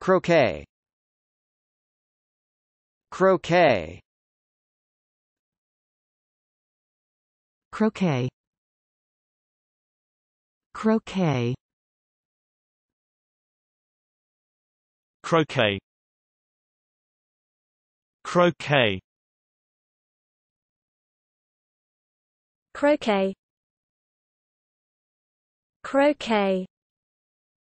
Croquet Croquet Croquet Croquet Croquet Croquet Croquet Croquet